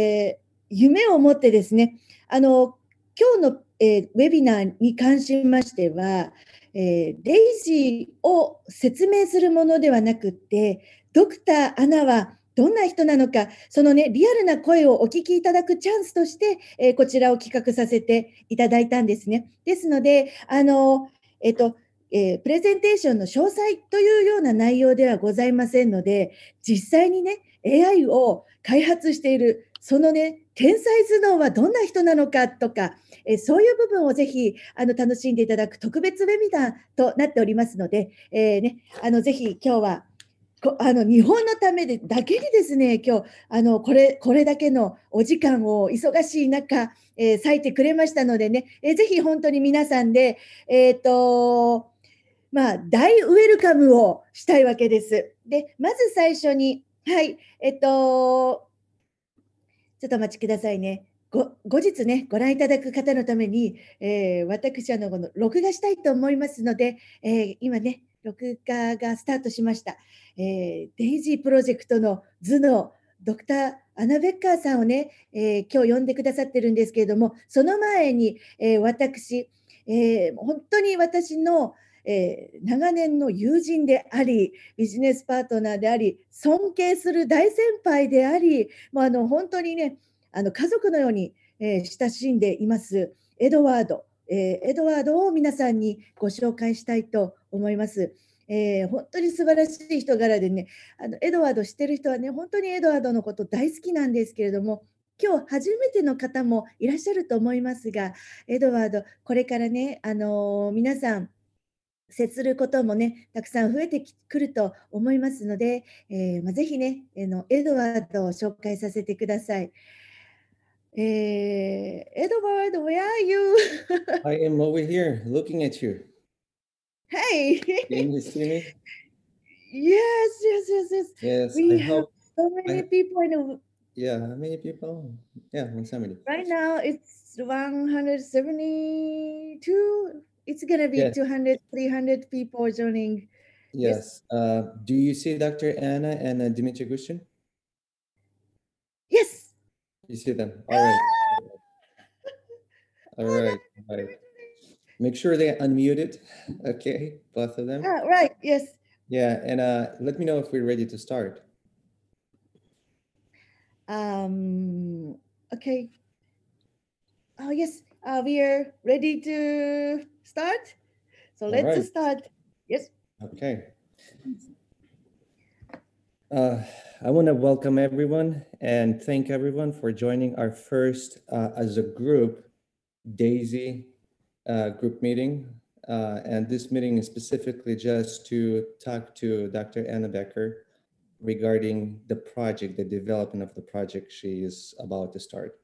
えー、夢を持ってですね、あの、今日の、えー、ウェビナーに関しましては、えー、レイジーを説明するものではなくて、ドクターアナはどんな人なのか、そのね、リアルな声をお聞きいただくチャンスとして、えー、こちらを企画させていただいたんですね。ですので、あの、えっ、と、えー、プレゼンテーションの詳細というような内容ではございませんので、実際にね、AI を開発しているそのね、天才頭脳はどんな人なのかとか、えそういう部分をぜひあの楽しんでいただく特別ウェビナーとなっておりますので、えー、ね、あのぜひ今日はこあの日本のためでだけにですね今日あのこれこれだけのお時間を忙しい中、えー、割いてくれましたのでね、えー、ぜひ本当に皆さんで、えっ、とまあ、大ウェルカムをしたいわけです。でまず最初にはいえっ、とちょっとお待ちくださいね。ご後日ね、ご覧いただく方のために、えー、私あの、この録画したいと思いますので、えー、今ね、録画がスタートしました。えー、デイジープロジェクトの頭脳、ドクターアナ・ベッカーさんをね、えー、今日呼んでくださってるんですけれども、その前に、えー、私、えー、本当に私の、えー、長年の友人でありビジネスパートナーであり尊敬する大先輩でありもうあの本当にねあの家族のように、えー、親しんでいますエドワード、えー、エドワードを皆さんにご紹介したいと思います。えー、本当に素晴らしい人柄でねあのエドワードしてる人はね本当にエドワードのこと大好きなんですけれども今日初めての方もいらっしゃると思いますがエドワードこれからねあのー、皆さん接することもねたくさん増えてくると思いますので、えーまあ、ぜひね、えのエドワードを紹介させてください。えー、エドワード、where are you? I am over here looking at you. Hey! Can you see me? Yes, yes, yes, yes. e we have h so many I, people in h Yeah, how many people? Yeah, 170. Right now it's 172 it's going to be yeah. 200 300 people joining yes uh, do you see dr anna and uh, dimitri gushin yes you see them all right all right all right make sure they unmute it. okay both of them ah, right yes yeah and uh, let me know if we're ready to start um okay oh yes uh, we are ready to start. So let's right. start. Yes. Okay. Uh, I want to welcome everyone and thank everyone for joining our first, uh, as a group, DAISY uh, group meeting. Uh, and this meeting is specifically just to talk to Dr. Anna Becker regarding the project, the development of the project she is about to start.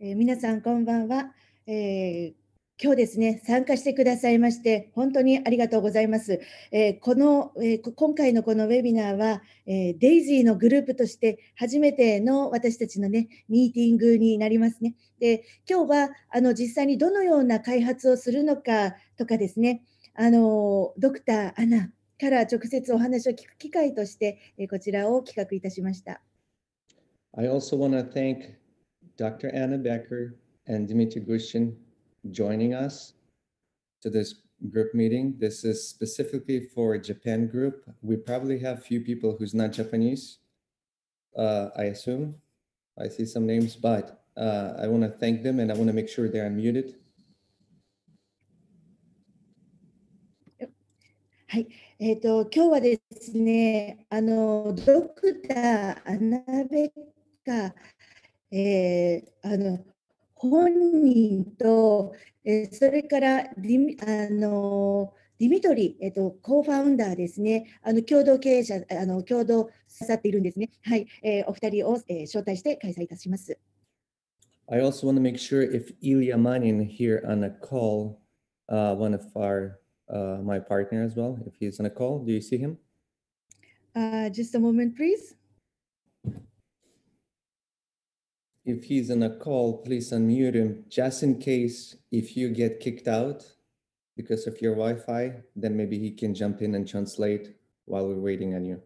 えー、皆さんこんばんは、えー、今日ですね参加してくださいまして本当にありがとうございます、えー、この、え今回のこのウェビナーは、えデイジーのグループとして初めての私たちのねミーティングになりますねで今日はあの実際にどのような開発をするのかとかですねあのドクターアナから直接お話を聞く機会として、えこちらを企画いたしました。I also want to thank Dr. Anna Becker and Dimitri Gushin joining us to this group meeting. This is specifically for Japan group. We probably have few people who's not Japanese, uh, I assume. I see some names, but uh, I want to thank them and I want to make sure they're unmuted. はい、えーと、と今日はですねあのドクターアナベッカえー、あの本人と、えー、それからディミあのディミトリ、えっ、ー、と、コーファウンダーですね、あの共同経営者、あの共同ささっているんですね。はい、えー、お二人を、えー、招待して開催いたします。I also want to make sure if Ilya Manin here on a call, uh, one of our uh, my partner as well, if he's on a call, do you see him? Uh, just a moment, please. if he's on a call, please unmute him just in case if you get kicked out because of your Wi-Fi, then maybe he can jump in and translate while we're waiting on you.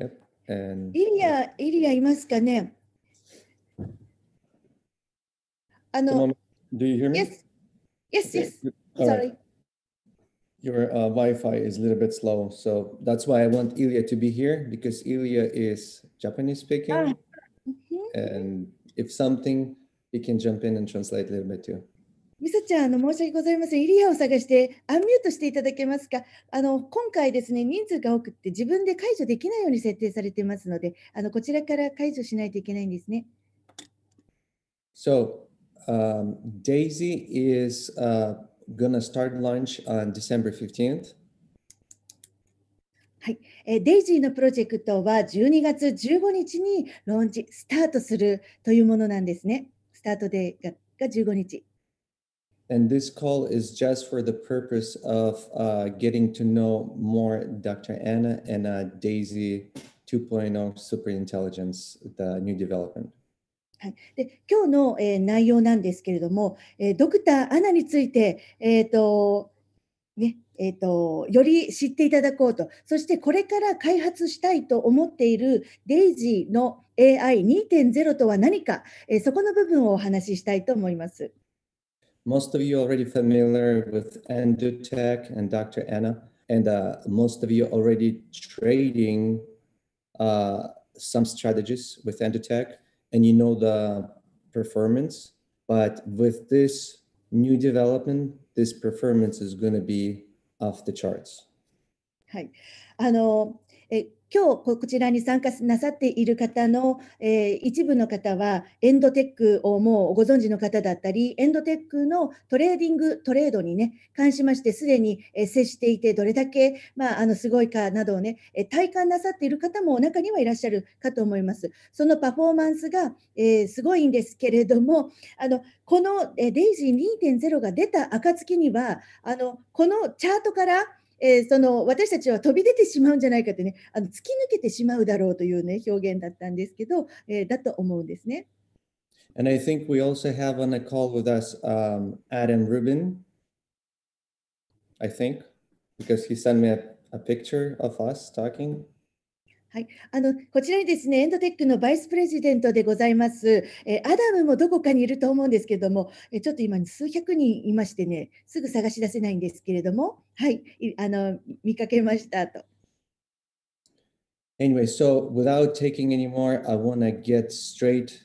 Yep. And Ilya, Ilya, Do you hear me? Yes. Yes, yes. Sorry your uh, Wi-Fi is a little bit slow. So that's why I want Ilya to be here because Ilya is Japanese speaking. Oh. Mm -hmm. And if something, he can jump in and translate a little bit too. みさちゃん、あの申し訳ございません。イリアを探してアンミュートしていただけますかあの今回ですね、人数が多くて自分で解除できないように設定されてますので、あのこちらから解除しないといけないんですね。So, um, Daisy is、uh, gonna start launch on December 15th. はい、えデイジーのプロジェクトは12月15日にローンチスタートするというものなんですね。スタートデーがが15日。And eh, this call is just for the purpose of、uh, getting to know more Dr. Anna and uh, Daisy 2.0 intelligence, the new development. はい、で今日の、えー、内容なんですけれども、えー、ドクターアナについて、えーとねえーと、より知っていただこうとそしてこれから開発したいと思っているデイジーの AI2.0 とは何か、えー、そこの部分をお話ししたいと思います。Most of you are already familiar with EnduTech and Dr. Anna, and uh, most of you already trading uh, some strategies with EnduTech. and you know the performance. But with this new development, this performance is going to be off the charts. はい。あの、え今日こちらに参加なさっている方の、えー、一部の方はエンドテックをもうご存知の方だったりエンドテックのトレーディングトレードにね関しましてすでに、えー、接していてどれだけ、まあ、あのすごいかなどをね、えー、体感なさっている方も中にはいらっしゃるかと思います。そのパフォーマンスが、えー、すごいんですけれどもあのこの、えー、デイジー2.0が出た暁にはあのこのチャートからえー、その私たちは飛び出てしまうんじゃないかってねあの突き抜けてしまうだろうというね表現だったんですけど、えー、だと思うんですね。And I think we also have on a call with us、um, Adam Rubin, I think, because he sent me a, a picture of us talking. はい、あのこちらにですねエンドテックのバイスプレジデントでございます、えアダムもどこかにいると思うんですけれども、えちょっと今数百人いましてねすぐ探し出せないんですけれどもはいあの見かけましたと。Anyway, so without taking any more, I want to get straight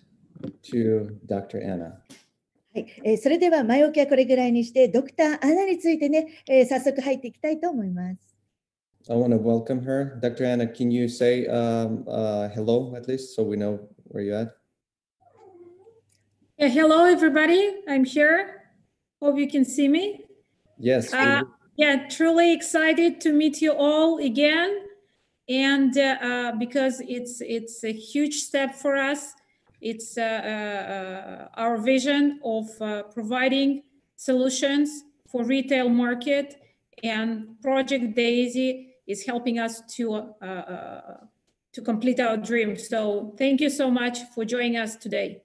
to Dr. Anna. はい、えそれでは前置きはこれぐらいにして、ドクターアナについてね、え早速入っていきたいと思います。I want to welcome her. Dr. Anna, can you say um, uh, hello at least so we know where you're at? Yeah, hello everybody. I'm here. Hope you can see me. Yes. Uh, yeah, truly excited to meet you all again, and uh, uh because it's it's a huge step for us. It's uh, uh, our vision of providing solutions for retail market and Project Daisy is helping us to uh, uh, to complete our dream. So thank you so much for joining us today.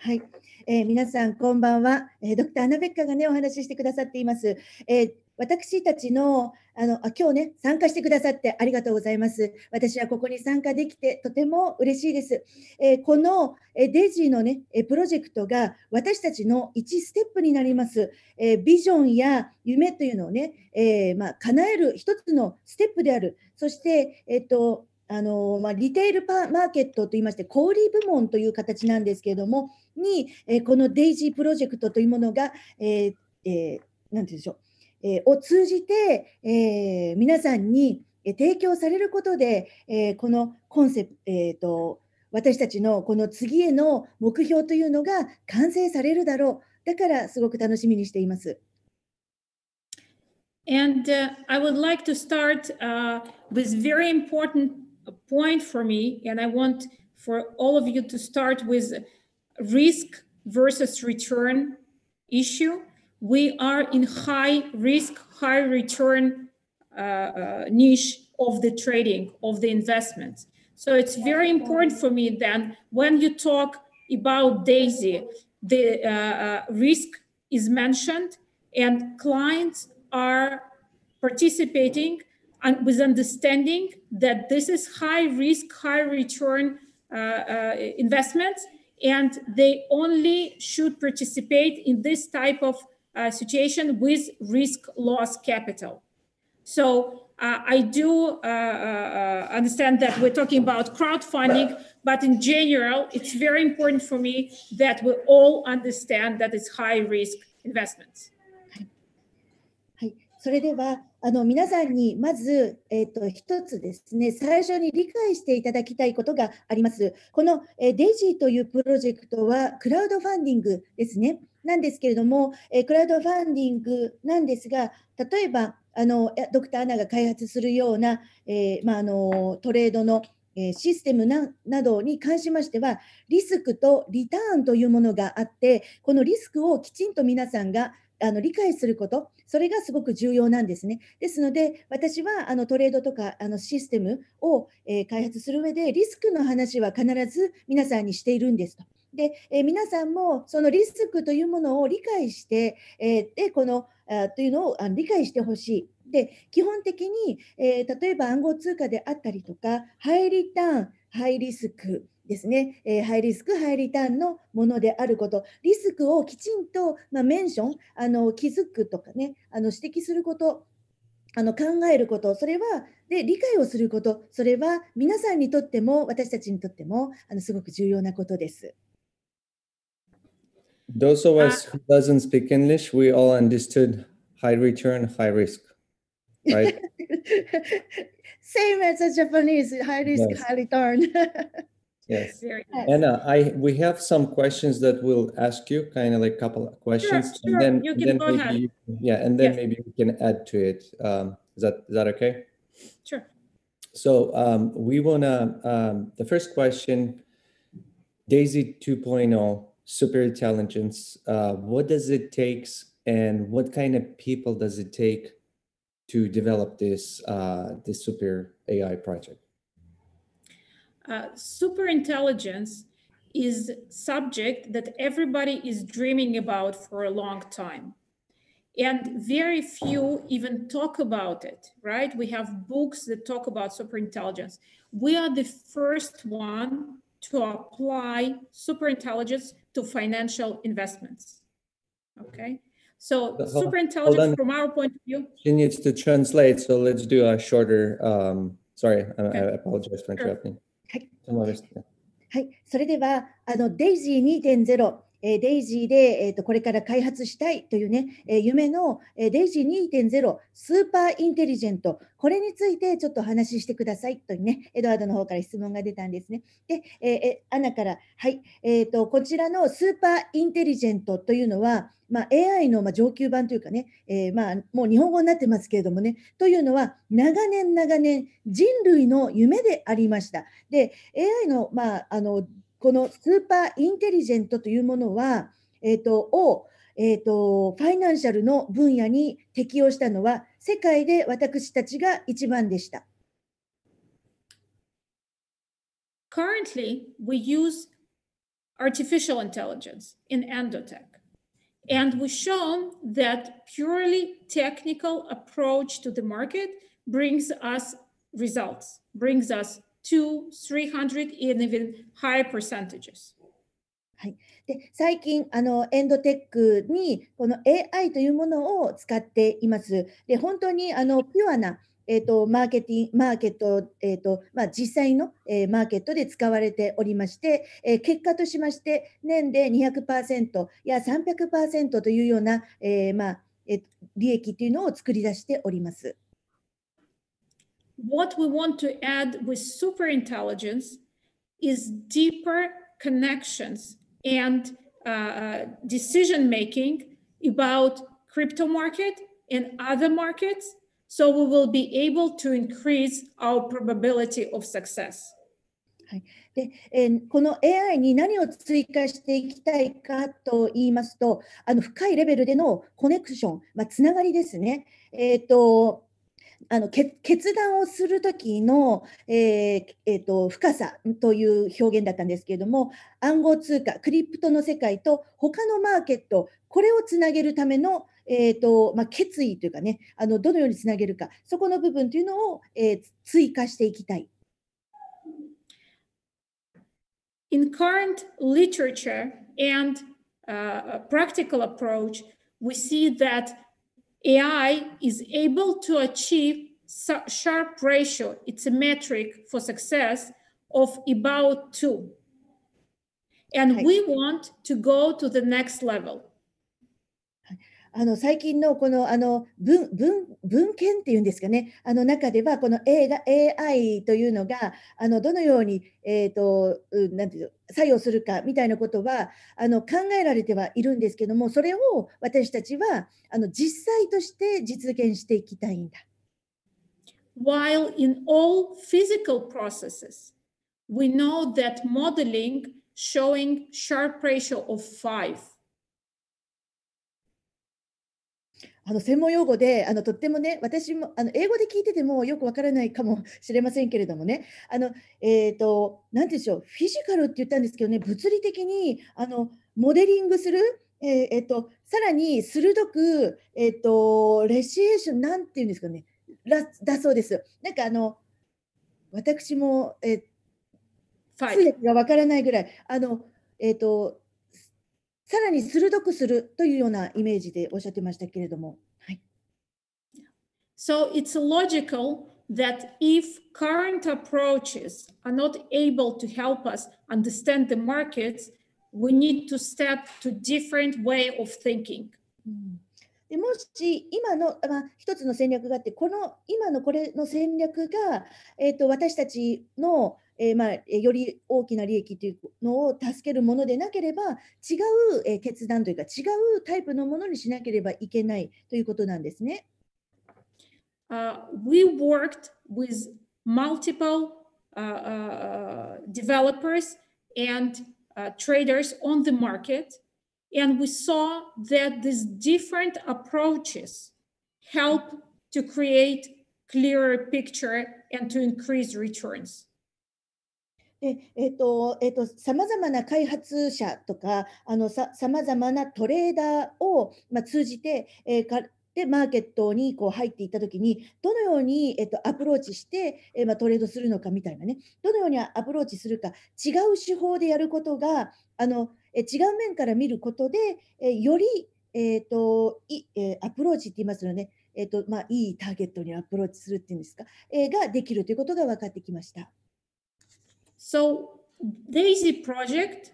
はい、えー、皆さんこんばんは、えー、ドクターアナベッカがねお話ししてくださっています、えー私たちのあのあ今日ね参加してくださってありがとうございます。私はここに参加できてとても嬉しいです。えー、この、えデジのねプロジェクトが私たちの1ステップになります。えー、ビジョンや夢というのをね、えー、まあ、叶える一つのステップである。そして、えっとあのまあ、リテールパマーケットといいまして小売部門という形なんですけれどもに、えこのデイジープロジェクトというものが、えーえー、て言うんでしょうえを通じて、え皆さんに提供されることで、えこのコンセプト、えーと、私たちのこの次への目標というのが完成されるだろう。だからすごく楽しみにしています。And uh, I would like to start uh, with very important point for me, and I want for all of you to start with risk versus return issue. we are in high risk, high return uh, uh, niche of the trading, of the investments. So it's very important for me that when you talk about DAISY, the uh, uh, risk is mentioned and clients are participating and with understanding that this is high risk, high return uh, uh, investments, and they only should participate in this type of uh, situation with risk loss capital. So uh, I do uh, uh, uh, understand that we're talking about crowdfunding, but in general, it's very important for me that we all understand that it's high risk investments. はい、それではあの皆さんにまず、えーと、一つですね最初に理解していただきたいことがあります。この、えー、デジーというプロジェクトはクラウドファンディングですねなんですけれども、えー、クラウドファンディングなんですが例えばあのドクターアナが開発するような、えー、まあ、あのトレードのシステムななどに関しましてはリスクとリターンというものがあってこのリスクをきちんと皆さんがあの理解すること、それがすごく重要なんですね。ですので、私はあのトレードとかあのシステムを、えー、開発する上で、リスクの話は必ず皆さんにしているんですと。で、えー、皆さんもそのリスクというものを理解して、えー、でこのあというのをあの理解してほしい。で基本的に、え例えば暗号通貨であったりとかハイリターンハイリスクですね、えー、ハイリスク、ハイリターンのものであること、リスクをきちんと、まあ、メンション、あの気づくとかね、あの指摘すること、あの考えること、それはで理解をすること、それは皆さんにとっても私たちにとってもあのすごく重要なことです。Those of us who doesn't speak English, we all understood high return, high risk, right? Same as a Japanese, high risk, high return. Yes. Very Anna, I we have some questions that we'll ask you, kind of like a couple of questions. Sure, sure. Then, you can go ahead. You, yeah, and then yes. maybe we can add to it. Um, is that is that okay? Sure. So um, we wanna um, the first question, Daisy 2.0, super intelligence. Uh, what does it takes, and what kind of people does it take to develop this uh, this super AI project? uh, superintelligence is subject that everybody is dreaming about for a long time and very few even talk about it right we have books that talk about superintelligence we are the first one to apply superintelligence to financial investments okay so superintelligence from our point of view she needs to translate so let's do a shorter um sorry okay. I, I, apologize for interrupting sure. はい、それではあのデイジー2.0えデイジーで、えーと、これから開発したいというね、え夢の、えデイジー2.0スーパーインテリジェント、これについてちょっとお話ししてくださいというね、エドワードの方から質問が出たんですね。で、えー、アナから、はい、えーと、こちらのスーパーインテリジェントというのは、まあ、AI のま上級版というかね、えー、まあ、もう日本語になってますけれどもね、というのは、長年長年、人類の夢でありました。で、AI の,、まあ、あのこのスーパーインテリジェントというものは、えーと、を、えーと、とファイナンシャルの分野に適用したのは世界で私たちが一番でした。Currently, we use artificial intelligence in endotech, and we've shown that purely technical approach to the market brings us results, brings us to 300 and even higher percentages. はい、で最近あの、エンドテックにこの AI というものを使っています。で本当にあのピュアな、えーと、マーケティンマーケット、えーとまあ、実際の、えー、マーケットで使われておりまして、えー、結果としまして年で200%や300%というような、えーまあえー、利益というのを作り出しております。What we want to add with super intelligence is deeper connections and uh, uh decision making about crypto market and other markets so we will be able to increase our probability of success. はい、で、えー、この AI に何を追加していきたいかと言いますと、あの深いレベルでのコネクション、まあ、つながりですね。えっ、ー、とあの決断をする時の、えーえーと、と深さという表現だったんですけれども暗号通貨クリプトの世界と他のマーケットこれをつなげるための、えーとまあ、決意というかねあのどのようにつなげるかそこの部分というのを、えー、追加していきたい。In current literature and uh, practical approach, we see that AI is able to achieve sharp ratio, it's a metric for success of about two. And we want to go to the next level. あの最近のこのあの文文文献っていうんですかねあの中ではこの A i というのがあのどのように、えーと、ん、なんていう作用するかみたいなことはあの考えられてはいるんですけどもそれを私たちはあの実際として実現していきたいんだ。While in all physical processes, we know that modeling showing sharp ratio of 5あの専門用語であのとってもね私もあの英語で聞いててもよくわからないかもしれませんけれどもねあの、えーと、と何でしょうフィジカルって言ったんですけどね物理的にあのモデリングする、えーえーと、さらに鋭く、えーと、とレシエーションなんていうんですかねだそうです。なんかあの私も、えー、通訳がわからないぐらいあの、えー、とさらに鋭くするというようなイメージでおっしゃってましたけれども。はい、so it's logical that if current approaches are not able to help us understand the markets, we need to step to different way of thinking. でもし今の、まあ、一つの戦略があってこの今のこれの戦略が、えーと、私たちのえー、まあ、より大きな利益というのを助けるものでなければ違う、え決断というか違うタイプのものにしなければいけないということなんですね。Uh, we worked with multiple uh, uh, developers and uh, traders on the market, and we saw that these different approaches help to create clearer picture and to increase returns. で、えっ、ー、と、えっ、ー、と、さまざまな開発者とか、あのさ、さまざまなトレーダーを、まあ、通じて、えー、か、で、マーケットにこう入っていったときに、どのように、えっ、ー、と、アプローチして、えまあ、トレードするのかみたいなね、どのようにアプローチするか、違う手法でやることが、あの、え違う面から見ることで、えより、えっ、と、い、えアプローチって言いますよね、えっ、と、まあ、いいターゲットにアプローチするっていうんですか、えができるということが分かってきました。So DAISY project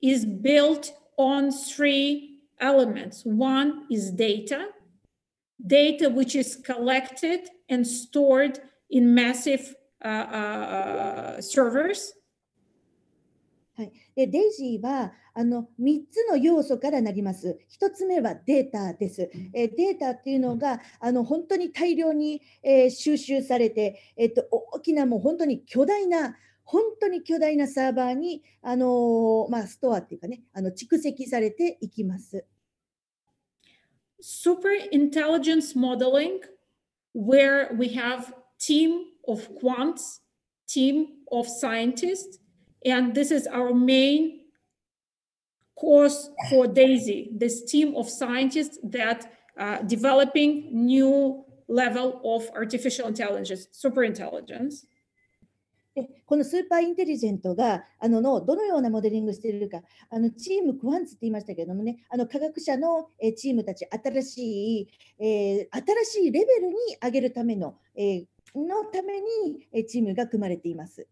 is built on three elements. One is data, data which is collected and stored in massive uh, uh, servers. はい、でデイジーはあの3つの要素からなります。1つ目はデータです。えデータというのがあの本当に大量に、えー、収集されて、えっと、大きなもう本当に巨大な本当に巨大なサーバーに、あのまあ、ストアっていうかね、あの蓄積されていきます。Super intelligence modeling, where we have team of quants, team of scientists, and this is our main course for DAISY, this team of scientists that uh, developing new level of artificial intelligence, super intelligence. このスーパーインテリジェントがあののどのようなモデリングしているかあのチームクワンツって言いましたけれどもねあの科学者のチームたち新しい、えー、新しいレベルに上げるための、えー、のためにチームが組まれています。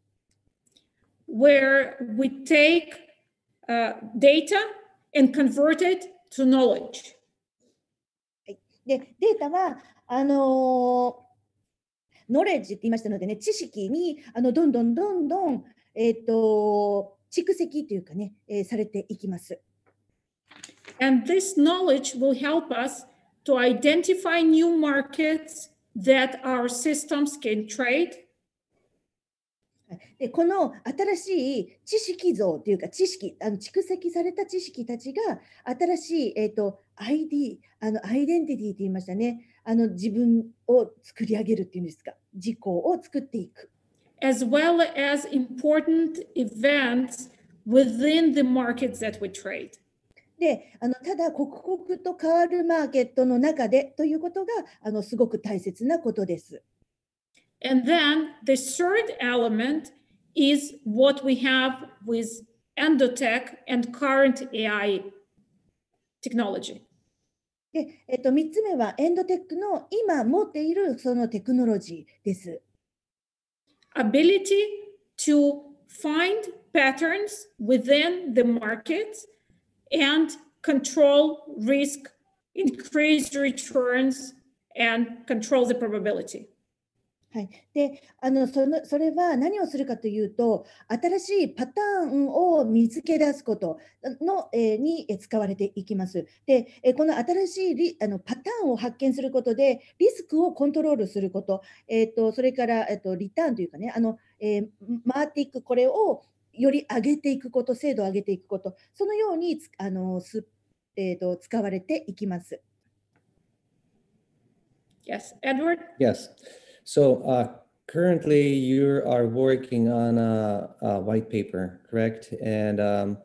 Where we take、uh, data and convert it to knowledge. でデータはあのーノレッジって言いましたのでね知識にあのどんどんどんどん、えーと、蓄積というかね、えー、されていきます。And this knowledge will help us to identify new markets that our systems can trade. でこの新しい知識像というか知識あの蓄積された知識たちが新しい、えーと、と ID あのアイデンティティと言いましたねあの自分を作り上げるっていうんですか自己を作っていく。As well as important events within the markets that we trade. であのただ刻々と変わるマーケットの中でということがあのすごく大切なことです。And then the third element is what we have with Endotech and current AI technology. で、えっと、3つ目はエンドテックの今持っているそのテクノロジーです。Ability to find patterns within the market and control risk, increase returns, and control the probability. はい、であのそのそれは何をするかというと新しいパターンを見つけ出すことの、えー、に使われていきます。で、えこの新しいリあのパターンを発見することでリスクをコントロールすること,、えーと、それから、えーと、リターンというかねあの、えー、マーティこれをより上げていくこと精度を上げていくことそのようにあのす、えーと、と使われていきます。Yes, Edward? Yes. So uh, currently you are working on a, a white paper, correct? And um,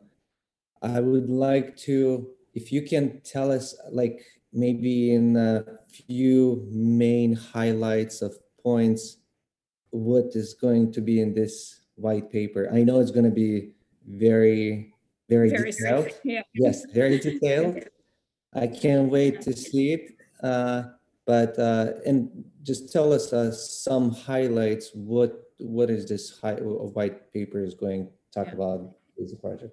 I would like to, if you can tell us like maybe in a few main highlights of points, what is going to be in this white paper. I know it's going to be very, very, very detailed. yeah. Yes, very detailed. I can't wait to see it. Uh, but uh, and just tell us uh, some highlights. What what is this high, white paper is going to talk about is the project?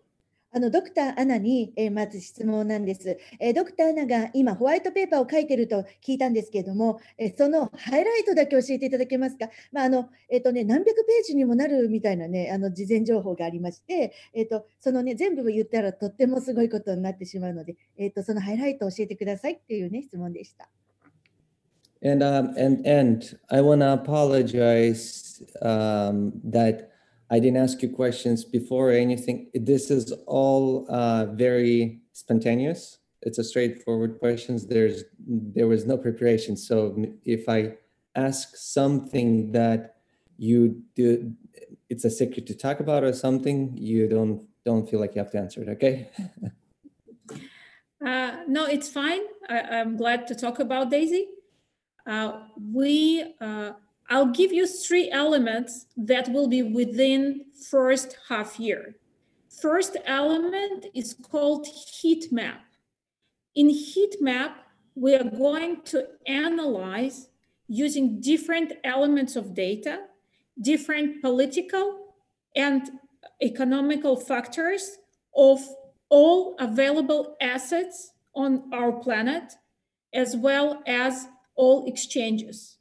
あのドクターアナに、えー、まず質問なんです、えー、ドクターアナが今ホワイトペーパーを書いてると聞いたんですけれども、えー、そのハイライトだけ教えていただけますか。まああのえっ、ー、とね何百ページにもなるみたいなねあの事前情報がありまして、えっ、ー、とそのね全部を言ったらとってもすごいことになってしまうので、えっ、ー、とそのハイライトを教えてくださいっていうね質問でした。And um, and and I want to apologize um, that I didn't ask you questions before or anything. This is all uh, very spontaneous. It's a straightforward questions. There's there was no preparation. So if I ask something that you do, it's a secret to talk about or something. You don't don't feel like you have to answer it. Okay. uh, no, it's fine. I, I'm glad to talk about Daisy. Uh, we uh, I'll give you three elements that will be within first half year. First element is called heat map. In heat map, we are going to analyze using different elements of data, different political and economical factors of all available assets on our planet, as well as all exchanges.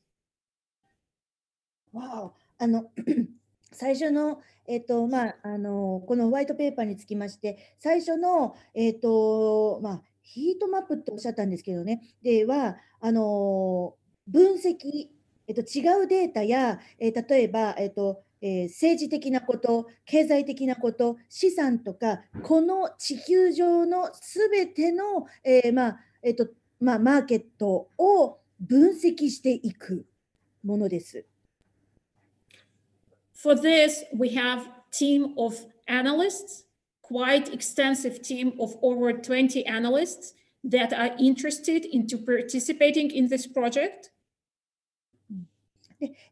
Wow. あの 最初の、えっ、ー、とまあ、あのこのホワイトペーパーにつきまして最初の、えっ、ー、とまあ、ヒートマップとおっしゃったんですけどねではあの分析、えっ、ー、と、違うデータや、え例えば、えっとえ政治的なこと経済的なこと資産とかこの地球上のすべての、えまあえっとまあ、マーケットを分析していくものです。For this, we have team of analysts, quite extensive team of over 20 analysts that are interested into participating in this project.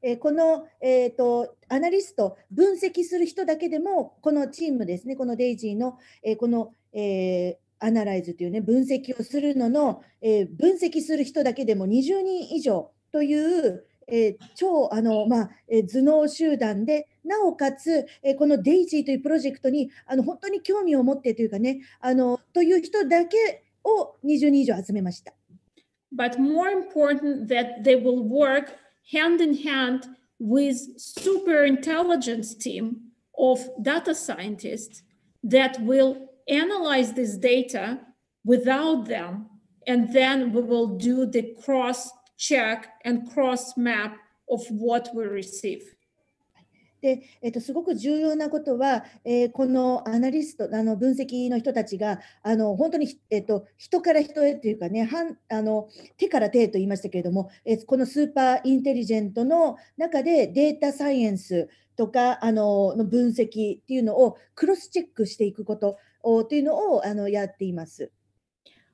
でこの、えーと、とアナリスト、分析する人だけでも、このチームですね、このデイジーの、えー、この、えー、アナライズというね分析をするのの、えー、分析する人だけでも20人以上という、えー、超あの、まあえー、頭脳集団でなおかつ、えこのデイジーというプロジェクトにあの本当に興味を持ってというかねあのという人だけを20人以上集めました。But more important that they will work hand in hand with super intelligence team of data scientists that will analyze this data without them, and then we will do the cross check and cross map of what we receive. でえっと、すごく重要なことは、えー、このアナリストあの分析の人たちがあの本当に、えっと、人から人へというかねはんあの手から手へと言いましたけれども、えー、このスーパーインテリジェントの中でデータサイエンスとかあのの分析っていうのをクロスチェックしていくことというのをあのやっています。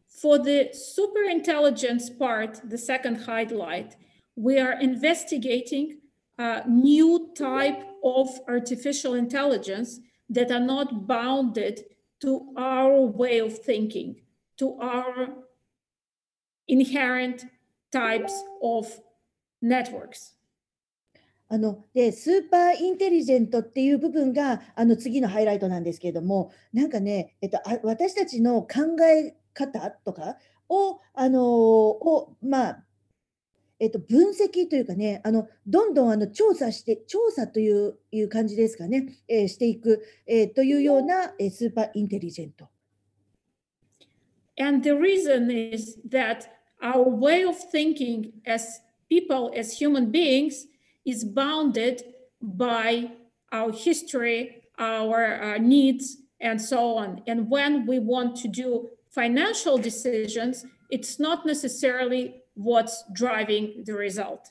For the superintelligence part, the second highlight, we are investigating a uh, new type of artificial intelligence that are not bounded to our way of thinking, to our inherent types of networks. あのでスーパーインテリジェントっていう部分があの次のハイライトなんですけれどもなんかね、えっと、あ私たちの考え方とかをあのを、まあえっと、分析というかねあのどんどんあの調査して調査といういう感じですかね、えー、していく、えー、というような、えスーパーインテリジェント。And the reason is that our way of thinking as people, as human beings, is bounded by our history, our uh, needs, and so on. And when we want to do financial decisions, it's not necessarily what's driving the result.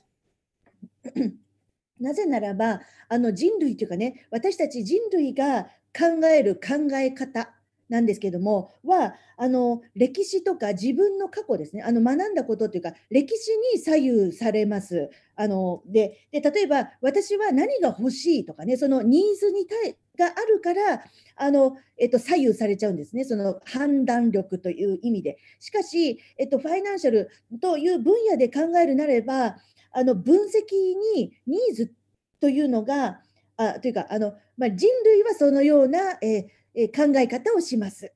なぜならば、あの人類というかね、私たち人類が考える考え方 なんですけどもはあの歴史とか自分の過去ですねあの学んだことというか歴史に左右されます。あのでで例えば私は何が欲しいとかねそのニーズに対があるからあの、えっと、左右されちゃうんですねその判断力という意味で。しかし、えっと、ファイナンシャルという分野で考えるなればあの分析にニーズというのがあというかあの、まあ、人類はそのような、えー考え方をします。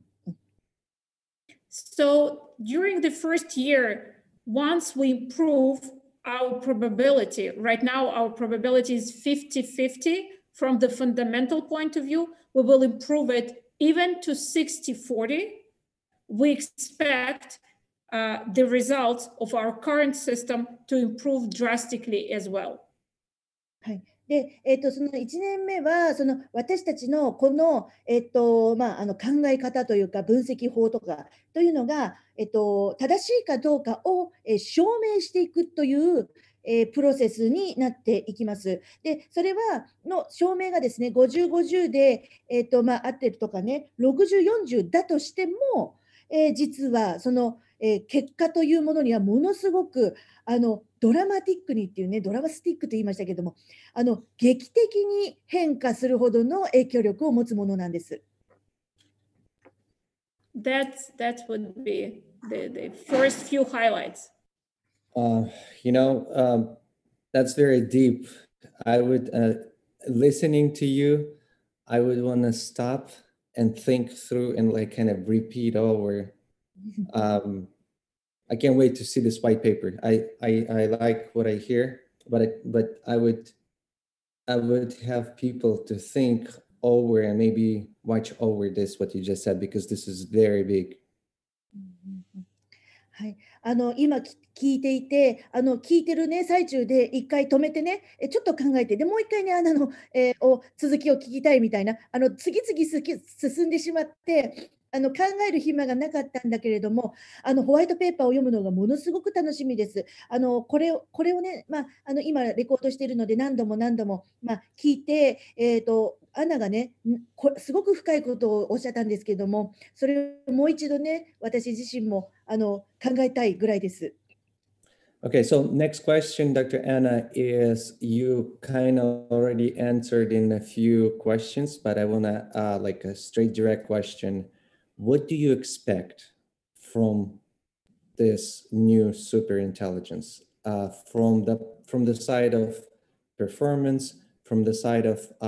So during the first year, once we improve our probability, right now our probability is 50 50 from the fundamental point of view, we will improve it even to 60 40. We expect uh, the results of our current system to improve drastically as well. はいで、えーと、その1年目はその私たちのこの,、えーとまあ、あの考え方というか分析法とかというのが、えーと、正しいかどうかを、えー、証明していくという、えー、プロセスになっていきます。でそれはの証明がですね5050で、えーとまあ、合ってるとかね6040だとしても、えー、実はその、え結果というものにはものすごくあのドラマティックにっていうねドラマスティックと言いましたけどもあの劇的に変化するほどの影響力を持つものなんです。That's that would be the, the first few highlights. Uh, you know, um, that's very deep. I would uh, listening to you, I would want to stop and think through and like kind of repeat over. Um, I can't wait to see this white paper. I I, I like what I hear, but I, but I would I would have people to think over and maybe watch over this what you just said because this is very big. はい、あの今聞いていてあの聞いてるね最中で一回止めてねちょっと考えてでもう一回ねあの、えー、を続きを聞きたいみたいなあの次々進んでしまって mm-hmm. あの考える暇がなかったんだけれどもあのホワイトペーパーを読むのがものすごく楽しみです。あのこれをこれをね、まあ、あの今レコードしているので何度も何度も、まあ、聞いて、えーと、アナがねこすごく深いことをおっしゃったんですけれどもそれをもう一度ね私自身もあの考えたいぐらいです。Okay, so next question, Dr. Anna, is you kind of already answered in a few questions, but I w a n n a uh, like a straight direct question. what do you expect from this new superintelligence uh, from the from the side of performance, from the side of uh,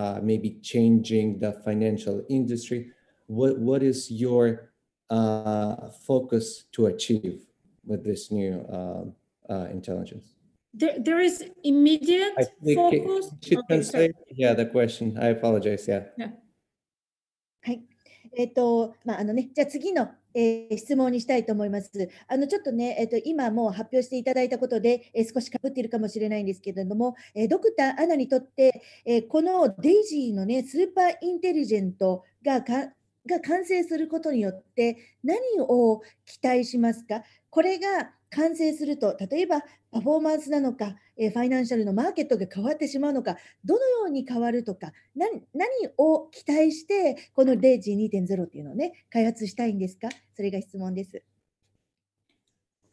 uh, maybe changing the financial industry? What what is your uh, focus to achieve with this new uh, uh, intelligence? There, there is immediate focus. Should okay, translate, yeah, the question. I apologize. Yeah. yeah. I えっ、ー、と、まあ、あのね、じゃあ次の、えー、質問にしたいと思います。あの、ちょっとね、えっ、ー、と、今もう発表していただいたことで、え少しかぶっているかもしれないんですけれども、えドクターアナにとって、えこのデイジーのね、スーパーインテリジェントがか、が完成することによって何を期待しますかこれが完成すると例えばパフォーマンスなのか、えファイナンシャルのマーケットが変わってしまうのかどのように変わるとか何を期待してこのレイジ2.0っていうのをね開発したいんですかそれが質問です。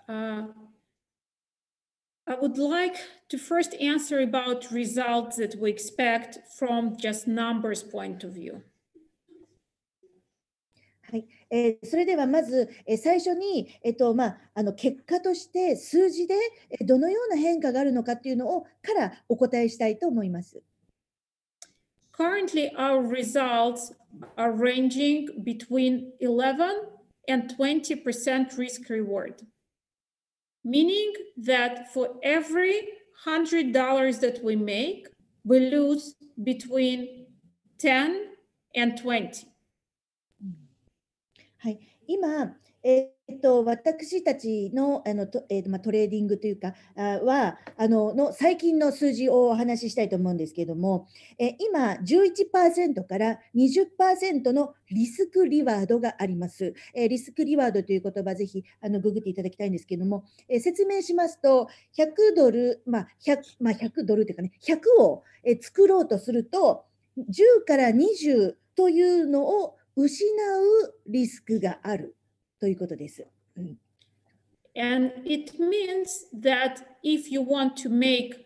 Uh, I would like to first answer about results that we expect from just numbers point of view. えー、それではまず、えー、最初に、えーとまあ、あの結果として数字でどのような変化があるのかっていうのをからお答えしたいと思います。Currently, our results are ranging between 11 and 20% risk reward, meaning that for every $100 that we make, we lose between 10 and 20. はい、今、えっと私たちのあのと、えーまあ、トレーディングというかあはあのの最近の数字をお話ししたいと思うんですけれども、えー、今11%から20%のリスクリワードがあります、えリスクリワードという言葉ぜひあのググっていただきたいんですけれども、え説明しますと100ドル、まあ 100, まあ、100ドルというかね100を、え作ろうとすると10から20というのを失うリスクがあるということです。うん And it means that if you want to make,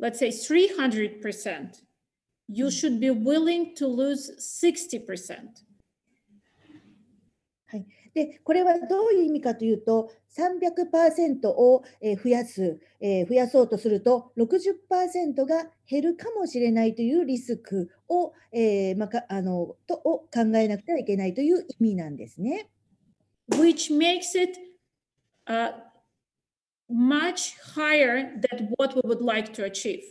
let's say, 300%, you mm. should be willing to lose 60%. でこれはどういう意味かというと300%を増やす増やそうとすると60%が減るかもしれないというリスクを,、えーま、あのとを考えなくてはいけないという意味なんですね。Which makes it、uh, much higher than what we would like to achieve.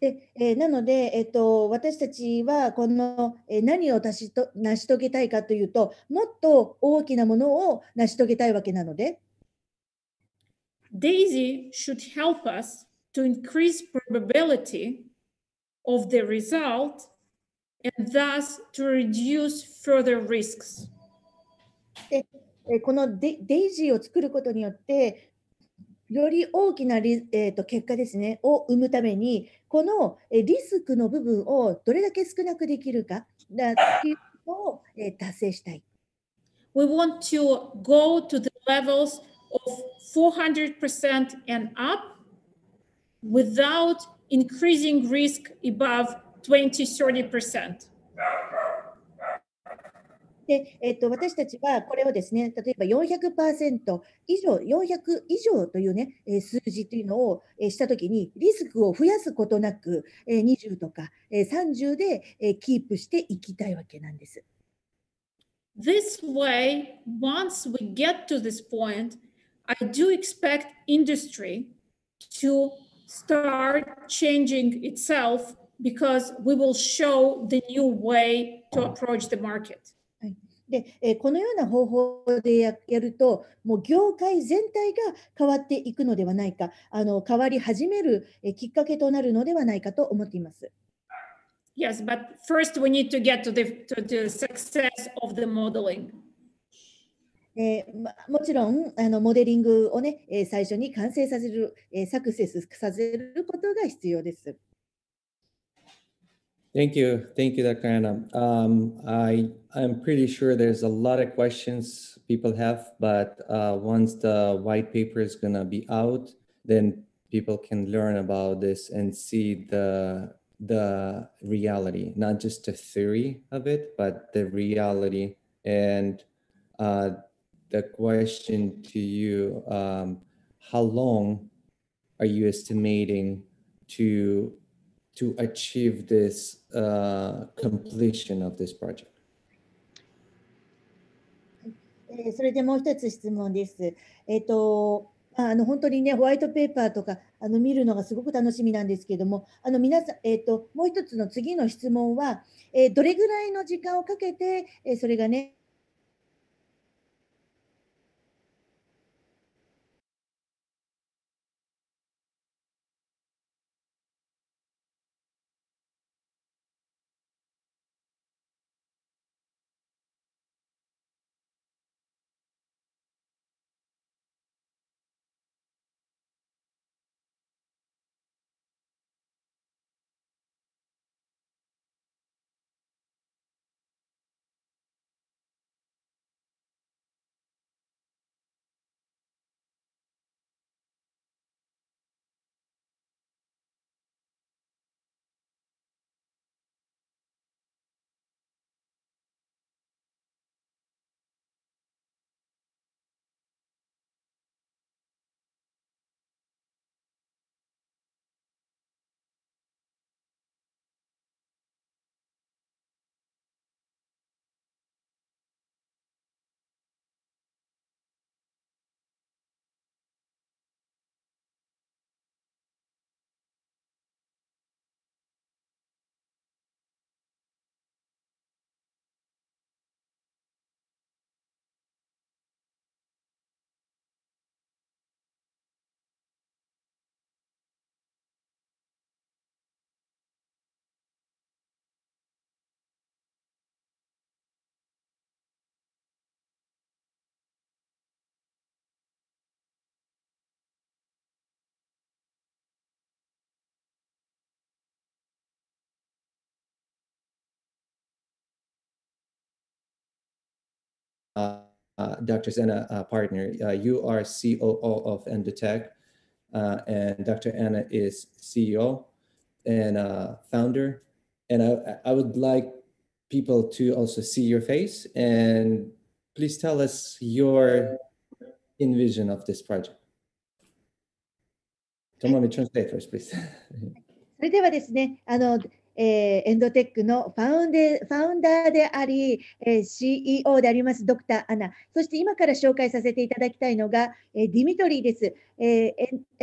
でえー、なので、えーと、私たちはこの、えー、何をしと成し遂げたいかというと、もっと大きなものを成し遂げたいわけなので。Daisy should help us to increase probability of the result and thus to reduce further risks. でこのデデイジーを作ることによってより大きなリ、えーと、結果ですねを生むためにこのリスクの部分をどれだけ少なくできるかだっいうのを、えー、達成したい。We want to go to the levels of 400% and up without increasing risk above 20-30%. で、えっと、私たちはこれをですね、例えば400%以上、400以上というね、数字というのをしたときに、リスクを増やすことなく、20とか30でキープしていきたいわけなんです。This way, once we get to this point, I do expect industry to start changing itself because we will show the new way to approach the market. で、えこのような方法でやると、もう業界全体が変わっていくのではないか、あの変わり始めるきっかけとなるのではないかと思っています。Yes, but first we need to get to the, to the success of the modeling. えー、ま、もちろんあのモデリングをね、えー、最初に完成させる、えー、サクセスさせることが必要です。Thank you. Thank you, Dr. Anna. Um, I, I'm pretty sure there's a lot of questions people have, but uh, once the white paper is going to be out, then people can learn about this and see the the reality, not just the theory of it, but the reality. And uh, the question to you, um, how long are you estimating to to achieve this uh, completion of this project? それでもう一つ質問です。えっ、ー、と、あの本当にね、ホワイトペーパーとかあの見るのがすごく楽しみなんですけども、あの皆さん、えっ、ー、と、もう一つの次の質問は、えー、どれぐらいの時間をかけて、えー、それがね、Uh, uh, Dr. Zena uh, partner. Uh, you are COO of Endotech, and Dr. Anna is CEO and founder. And I, I would like people to also see your face and please tell us your envision of this project. Don't let me translate first, please. それではですね、あのえー、エンドテックのファウンデファウンダーであり、えー、CEO でありますドクターアナそして今から紹介させていただきたいのが、えー、ディミトリーです、えー、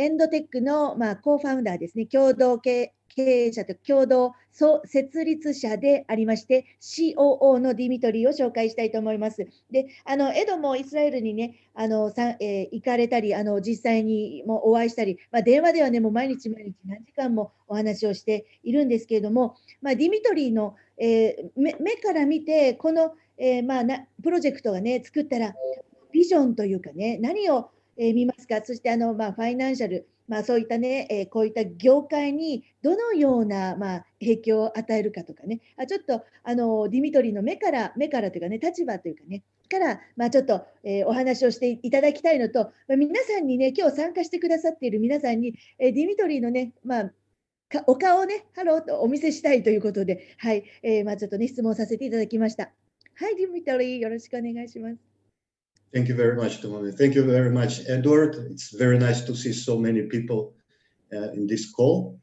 エンドテックの、まあ、コーファウンダーですね共同経経営者と共同創設立者でありまして COO のディミトリーを紹介したいと思います。であのエドもイスラエルにねあのさ、えー、行かれたりあの実際にもお会いしたり、まあ、電話ではねもう毎日毎日何時間もお話をしているんですけれども、まあ、ディミトリーの、えー、目目から見てこの、えー、まあ、なプロジェクトがね作ったらビジョンというかね何を、え見ますかそしてあの、まあ、ファイナンシャルまあ、そういったね、えー、こういった業界にどのような、まあ、影響を与えるかとかねあちょっとあのディミトリーの目から目からというかね立場というかねから、まあ、ちょっと、えー、お話をしていただきたいのと、まあ、皆さんにね今日参加してくださっている皆さんに、えー、ディミトリーのね、まあ、お顔をねハローとお見せしたいということで、はいえーまあ、ちょっとね質問させていただきました。はい、ディミトリーよろしくお願いします。Thank you very much, Tomomi. Thank you very much, Edward. It's very nice to see so many people uh, in this call.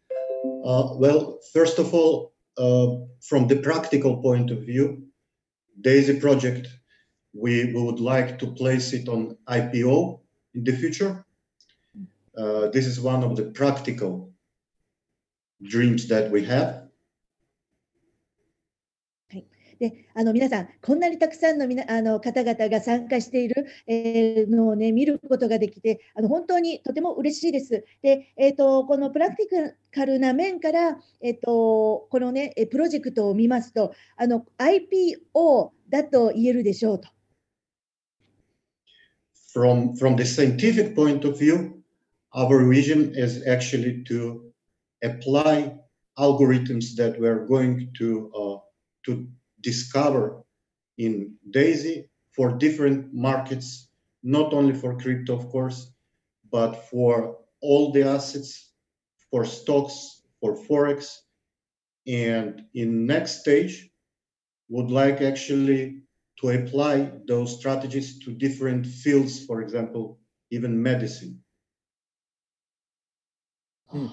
Uh, well, first of all, uh, from the practical point of view, DAISY project, we, we would like to place it on IPO in the future. Uh, this is one of the practical dreams that we have. であの皆さん、こんなにたくさんのあの方々が参加している、えのを、ね、見ることができてあの本当にとても嬉しいです。でえーと、このプラクティカルな面から、えーと、とこの、ね、プロジェクトを見ますとあの IPO だと言えるでしょうと。From, from the scientific point of view, our vision is actually to apply algorithms that we're going to, uh, to discover in Daisy for different markets, not only for crypto, of course, but for all the assets, for stocks, for forex. And in next stage, would like actually to apply those strategies to different fields, for example, even medicine. Hmm.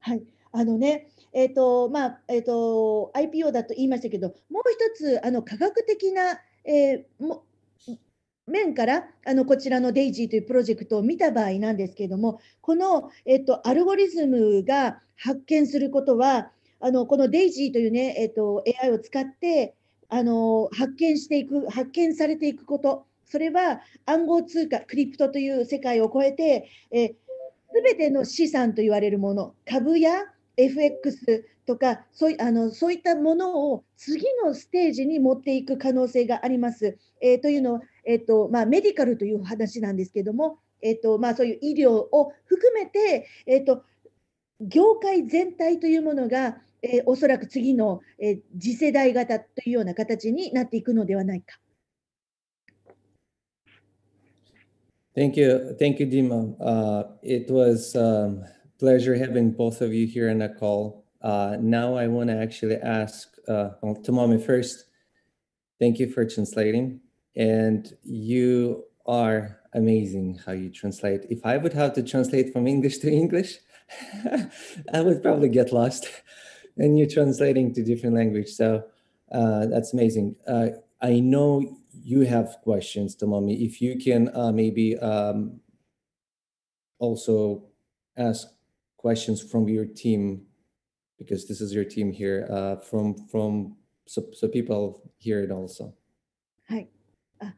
はい、あのね、えっ、ー、とまあえっ、ー、と IPO だと言いましたけどもう一つあの科学的な、えー、も面からあのこちらのデイジーというプロジェクトを見た場合なんですけれどもこの、えっと、アルゴリズムが発見することはあのこのデイジーというね、えっと、AI を使ってあの発見していく発見されていくことそれは暗号通貨クリプトという世界を超えてえべての資産と言われるもの株や FX とかそういあのそういったものを次のステージに持っていく可能性があります。えー、というのは、えーとまあ、メディカルという話なんですけども、えーとまあ、そういう医療を含めて、えーと、業界全体というものが、えー、おそらく次の、えー、次世代型というような形になっていくのではないか。Thank you, thank you, Dima.、Uh, it was、um pleasure having both of you here on the call. Uh, now I want to actually ask uh, well, first. Thank you for translating, and you are amazing how you translate. If I would have to translate from English to English, I would probably get lost. and you're translating to different language, so uh, that's amazing. Uh, I know you have questions, Tomomi. If you can uh, maybe um, also ask questions from your team because this is your team here uh, from from so, so people hear it also. Hi. Uh,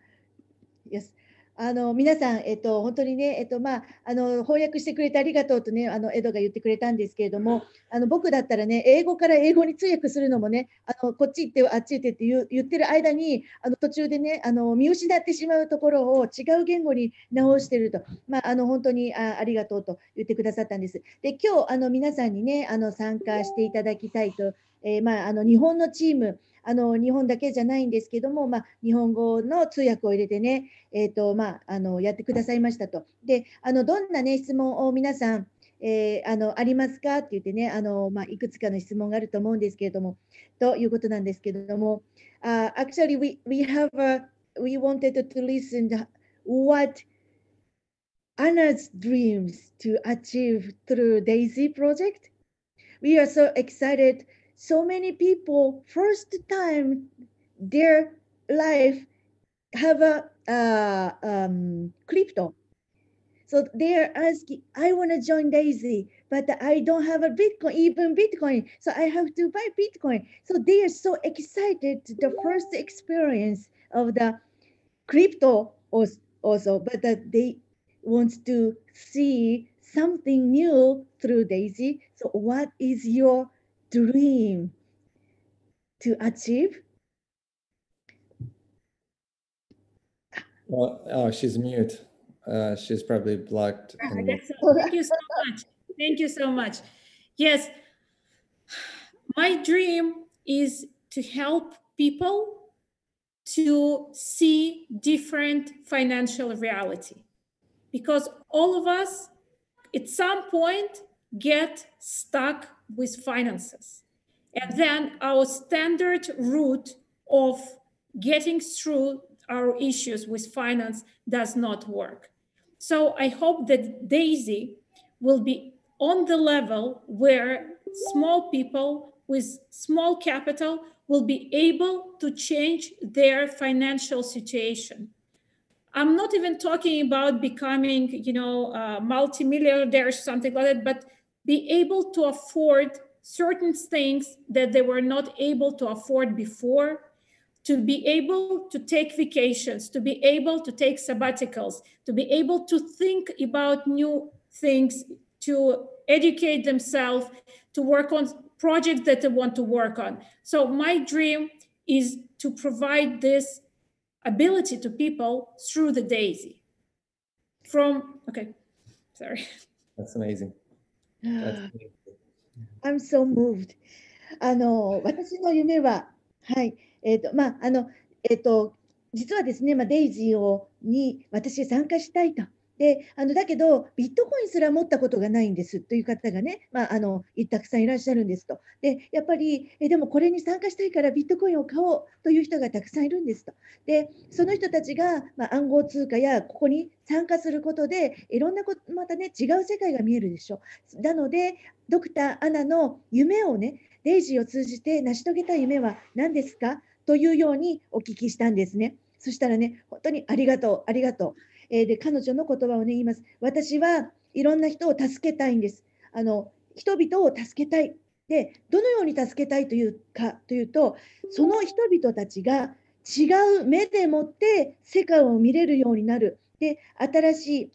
yes. あの皆さん、えっと、本当にね、えっとまあ、あの翻訳してくれてありがとうとねあのエドが言ってくれたんですけれどもあの僕だったらね英語から英語に通訳するのもねあのこっち行ってあっち行ってって言言ってる間にあの途中でねあの見失ってしまうところを違う言語に直してると、まあ、あの本当にあありがとうと言ってくださったんです。で今日あの皆さんにねあの参加していただきたいとえー、まあ、あの日本のチームあの日本だけじゃないんですけども、まあ、日本語の通訳を入れてね、えーとまあ、あのやってくださいましたと。であのどんな、ね、質問を皆さん、えー、あのありますかって言ってねあの、まあ、いくつかの質問があると思うんですけれどもということなんですけれども、uh, Actually we, we have a, we wanted to listen to what Anna's dreams to achieve through Daisy project. We are so excited so many people first time their life have a uh, um, crypto so they're asking i want to join daisy but i don't have a bitcoin even bitcoin so i have to buy bitcoin so they are so excited the first experience of the crypto also but that they want to see something new through daisy so what is your dream to achieve? Well, oh, she's mute. Uh, she's probably blocked. Ah, Thank you so much. Thank you so much. Yes, my dream is to help people to see different financial reality because all of us at some point get stuck with finances. And then our standard route of getting through our issues with finance does not work. So I hope that Daisy will be on the level where small people with small capital will be able to change their financial situation. I'm not even talking about becoming, you know, a multimillionaire or something like that, but be able to afford certain things that they were not able to afford before, to be able to take vacations, to be able to take sabbaticals, to be able to think about new things, to educate themselves, to work on projects that they want to work on. So, my dream is to provide this ability to people through the DAISY. From, okay, sorry. That's amazing. I'm so moved. あの私の夢は、はいえーとまああのえーと、と実はですね、まあ、デイジーをに私参加したいとであのだけど、ビットコインすら持ったことがないんですという方がね、まあ、あのたくさんいらっしゃるんですと。で、やっぱりえ、でもこれに参加したいからビットコインを買おうという人がたくさんいるんですと。で、その人たちが、まあ、暗号通貨やここに参加することで、いろんなこと、またね、違う世界が見えるでしょ。なので、ドクター・アナの夢をね、デイジーを通じて成し遂げた夢は何ですかというようにお聞きしたんですね。そしたらね、本当にありがとう、ありがとう。えー、で彼女の言葉をね言います私はいろんな人を助けたいんですあの人々を助けたいでどのように助けたいというかというとその人々たちが違う目でもって世界を見れるようになるで新しい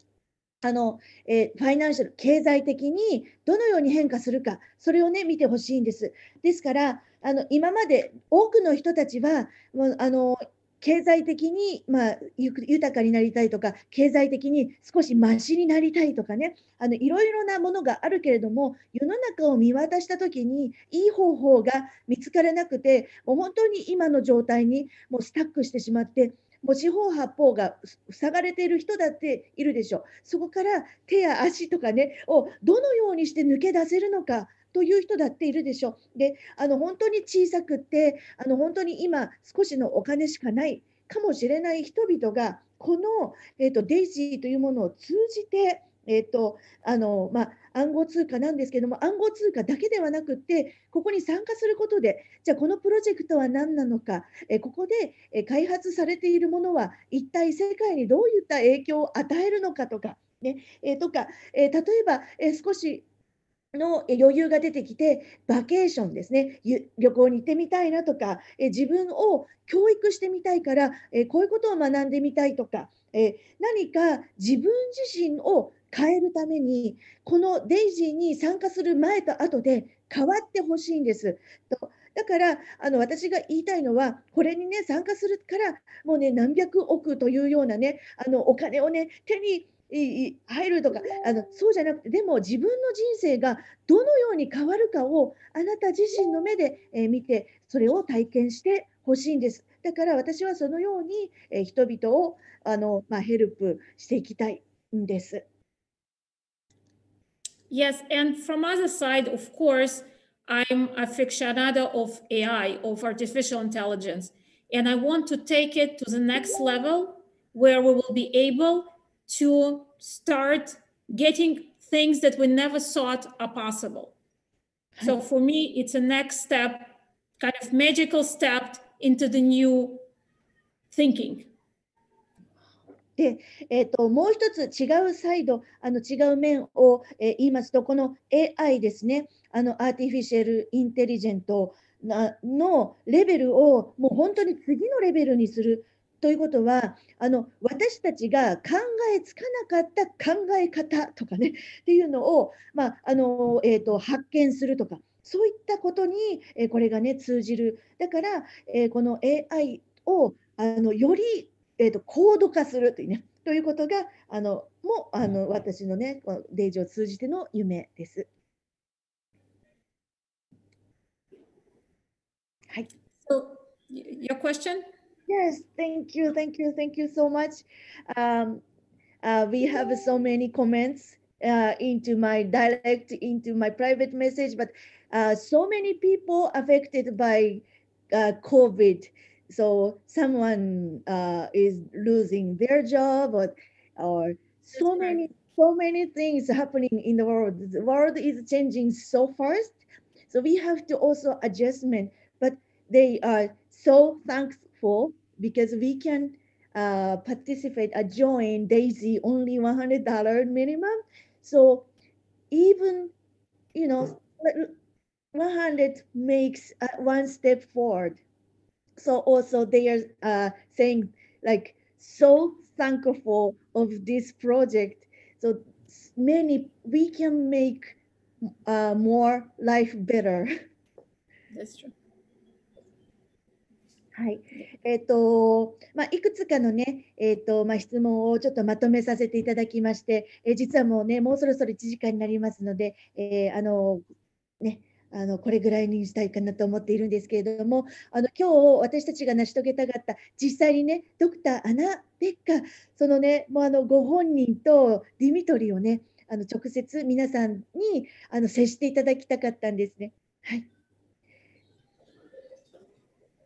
あの、えー、ファイナンシャル経済的にどのように変化するかそれをね見てほしいんですですからあの今まで多くの人たちはもうあの経済的に、まあ、豊かになりたいとか経済的に少しましになりたいとかねあのいろいろなものがあるけれども世の中を見渡した時にいい方法が見つからなくてもう本当に今の状態にもうスタックしてしまってもう四方八方が塞がれている人だっているでしょうそこから手や足とかねをどのようにして抜け出せるのかという人だっているでしょう。であの本当に小さくってあの本当に今少しのお金しかないかもしれない人々がこの、えーと、デイジーというものを通じてえーとあのまあ、暗号通貨なんですけども暗号通貨だけではなくってここに参加することでじゃあこのプロジェクトは何なのか、えここで、え開発されているものは一体世界にどういった影響を与えるのかとかねえー、とか、えー、例えば、えー、少しの余裕が出てきて、バケーションですね、旅行に行ってみたいなとか、自分を教育してみたいから、こういうことを学んでみたいとか、何か自分自身を変えるために、このデイジーに参加する前と後で変わってほしいんです。とだからあの私が言いたいのはこれにね参加するからもうね何百億というようなねあのお金をね手にいい入るとかあのそうじゃなくてでも自分の人生がどのように変わるかをあなた自身の目で、え見てそれを体験してほしいんです。だから私はそのように、え人々をあの、まあ、ヘルプしていきたいんです。Yes, and from other side, of course, I'm aficionado of AI, of artificial intelligence, and I want to take it to the next level where we will be able to start getting things that we never thought are possible. So for me, it's a next step, kind of magical step into the new thinking. で、えーと、もう一つ違うサイド、あの違う面を、えー、言いますと、この AI ですね、あのアーティフィシャルインテリジェントのレベルをもう本当に次のレベルにするということはあの私たちが考えつかなかった考え方とかね っていうのを、まああのえーと、発見するとかそういったことに、えー、これがね通じるだから、えー、この AI をあのより、えーと、と高度化するというねということがあのもあの私のねこのデイジを通じての夢です。はい。So your question? Yes, thank you, thank you, thank you so much. Um, uh, we have so many comments uh, into my direct, into my private message, but uh, so many people affected by uh, COVID. So someone uh, is losing their job, or, or so many, so many things happening in the world. The world is changing so fast, so we have to also adjustment. But they are so thankful because we can uh, participate a uh, join Daisy only $100 minimum. So even, you know, hmm. 100 makes uh, one step forward. So also they are uh, saying like, so thankful of this project. So many, we can make uh, more life better. That's true. はい、えっ、ー、と、まあ、いくつかのね、えっ、ー、と、まあ、質問をちょっとまとめさせていただきまして。えー、実はもうね、もうそろそろ1時間になりますので、えあの、ね。あのこれぐらいにしたいかなと思っているんですけれどもあの今日私たちが成し遂げたかった実際にねドクターアナ・ベッカそのねもうあのご本人とディミトリをねあの直接皆さんにあの接していただきたかったんですね。はい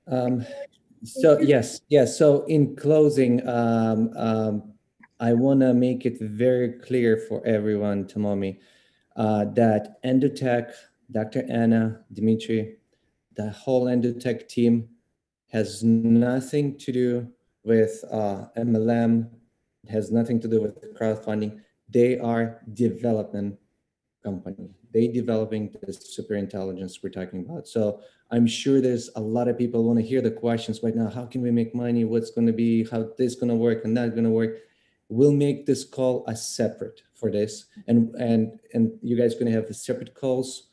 Um, so yes, yes. So in closing, um, um, I want to make it very clear for everyone, Tomomi, uh, that Endotech, Dr. Anna, Dimitri, the whole Endotech team has nothing to do with uh, MLM, has nothing to do with crowdfunding. They are development company they developing this super intelligence we're talking about. So I'm sure there's a lot of people want to hear the questions right now. How can we make money? What's going to be? How this going to work and that going to work? We'll make this call a separate for this, and and and you guys going to have separate calls,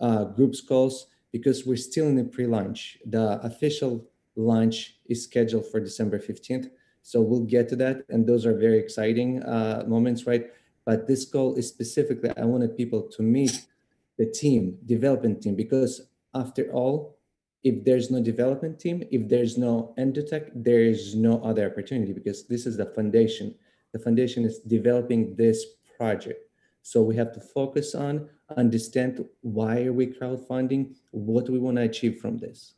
uh, groups calls because we're still in the pre-launch. The official launch is scheduled for December 15th. So we'll get to that, and those are very exciting uh, moments, right? But this goal is specifically, I wanted people to meet the team, development team, because after all, if there's no development team, if there's no endotech, there is no other opportunity because this is the foundation. The foundation is developing this project. So we have to focus on, understand why are we crowdfunding, what do we want to achieve from this.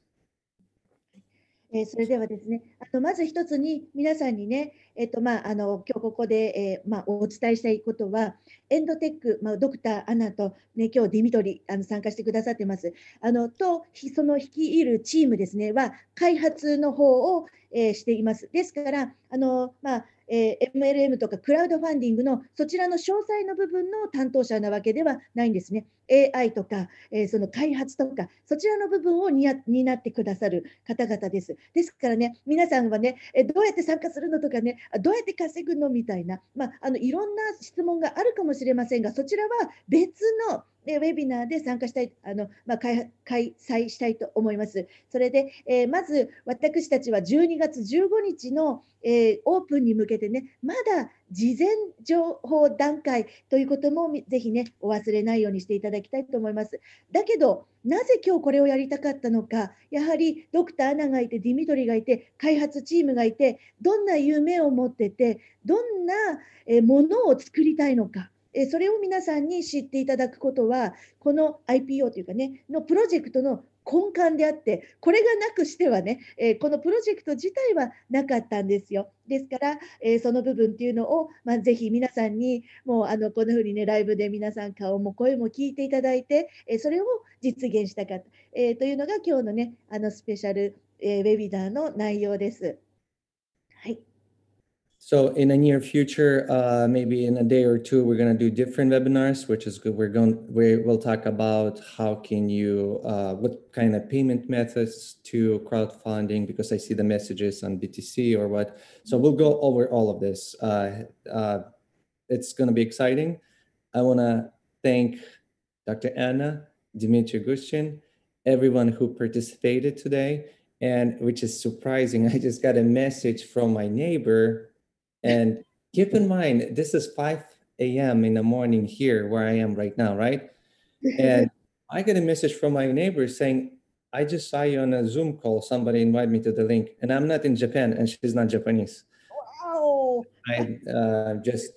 えー、それではですね、あのまず一つに皆さんにね、えっ、ー、とまああの今日ここで、えー、まあお伝えしたいことは、エンドテックまあドクターアナとね今日ディミトリあの参加してくださってます。あのとその率いるチームですねは開発の方を、えー、しています。ですからあのまあえー、MLM とかクラウドファンディングのそちらの詳細の部分の担当者なわけではないんですね。AI とか、えー、その開発とか、そちらの部分を担ってくださる方々です。ですからね、皆さんはね、えどうやって参加するのとかね、どうやって稼ぐのみたいな、まあ、あのいろんな質問があるかもしれませんが、そちらは別のウェビナーで参加したい、あのまあ、開催したいと思います。それで、えー、まず私たちは12月15日の、えー、オープンに向けてね、まだ事前情報段階ということもぜひねお忘れないようにしていただきたいと思います。だけどなぜ今日これをやりたかったのかやはりドクターアナがいてディミトリがいて開発チームがいてどんな夢を持っててどんなものを作りたいのか。それを皆さんに知っていただくことはこの IPO というかねのプロジェクトの根幹であってこれがなくしてはね、えこのプロジェクト自体はなかったんですよ。ですから、えその部分っていうのを、まあ、ぜひ皆さんにもうあのこんな風にねライブで皆さん顔も声も聞いていただいて、えそれを実現したかった、えというのが今日のねあのスペシャル、えウェビナーの内容です。はい So in the near future, uh, maybe in a day or two, we're going to do different webinars, which is good. We're going we will talk about how can you uh, what kind of payment methods to crowdfunding because I see the messages on BTC or what. So we'll go over all of this. Uh, uh it's going to be exciting. I want to thank Dr. Anna, Dimitri Gushchin, everyone who participated today. And which is surprising, I just got a message from my neighbor and keep in mind, this is 5 a.m. in the morning here where I am right now, right? And I get a message from my neighbor saying, I just saw you on a Zoom call. Somebody invited me to the link, and I'm not in Japan, and she's not Japanese. Wow. I uh, just